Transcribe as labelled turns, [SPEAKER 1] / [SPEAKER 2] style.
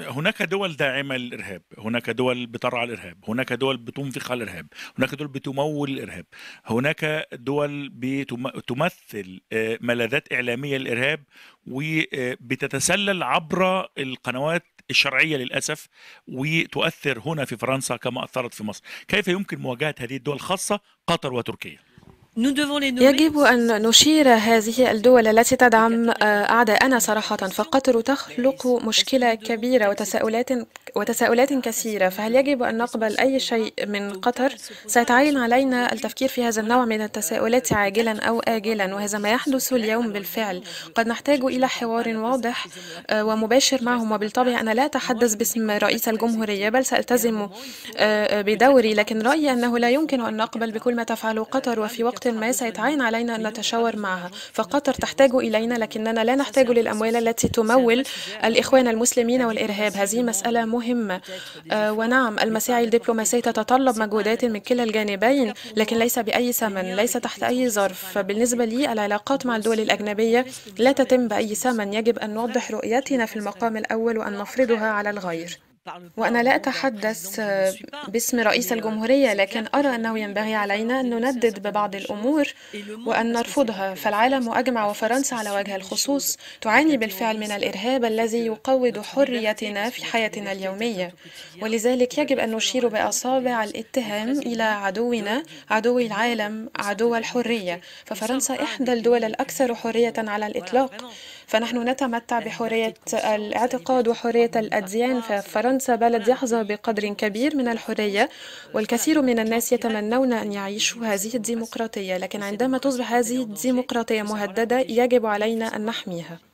[SPEAKER 1] هناك دول داعمة للإرهاب هناك دول بترعى الإرهاب هناك دول بتنفق على الإرهاب هناك دول بتمول الإرهاب هناك دول بتمثل آه، ملاذات إعلامية للإرهاب وبتتسلل آه، عبر القنوات الشرعية للأسف وتؤثر هنا في فرنسا كما أثرت في مصر كيف يمكن مواجهة هذه الدول خاصة قطر وتركيا
[SPEAKER 2] يجب أن نشير هذه الدول التي تدعم أعداءنا صراحة فقطر تخلق مشكلة كبيرة وتساؤلات وتساؤلات كثيرة فهل يجب أن نقبل أي شيء من قطر؟ سيتعين علينا التفكير في هذا النوع من التساؤلات عاجلا أو آجلا وهذا ما يحدث اليوم بالفعل قد نحتاج إلى حوار واضح آه، ومباشر معهم وبالطبع أنا لا أتحدث باسم رئيس الجمهورية بل سألتزم آه، بدوري لكن رأيي أنه لا يمكن أن نقبل بكل ما تفعله قطر وفي وقت وقت ما سيتعين علينا أن نتشاور معها فقطر تحتاج إلينا لكننا لا نحتاج للأموال التي تمول الإخوان المسلمين والإرهاب هذه مسألة مهمة آه، ونعم المساعي الدبلوماسية تتطلب مجهودات من كلا الجانبين لكن ليس بأي ثمن ليس تحت أي ظرف فبالنسبة لي العلاقات مع الدول الأجنبية لا تتم بأي ثمن يجب أن نوضح رؤيتنا في المقام الأول وأن نفرضها على الغير وأنا لا أتحدث باسم رئيس الجمهورية لكن أرى أنه ينبغي علينا أن نندد ببعض الأمور وأن نرفضها فالعالم أجمع وفرنسا على وجه الخصوص تعاني بالفعل من الإرهاب الذي يقوض حريتنا في حياتنا اليومية ولذلك يجب أن نشير بأصابع الاتهام إلى عدونا عدو العالم عدو الحرية ففرنسا إحدى الدول الأكثر حرية على الإطلاق فنحن نتمتع بحرية الاعتقاد وحرية الأديان ففرنسا بلد يحظى بقدر كبير من الحرية والكثير من الناس يتمنون أن يعيشوا هذه الديمقراطية لكن عندما تصبح هذه الديمقراطية مهددة يجب علينا أن نحميها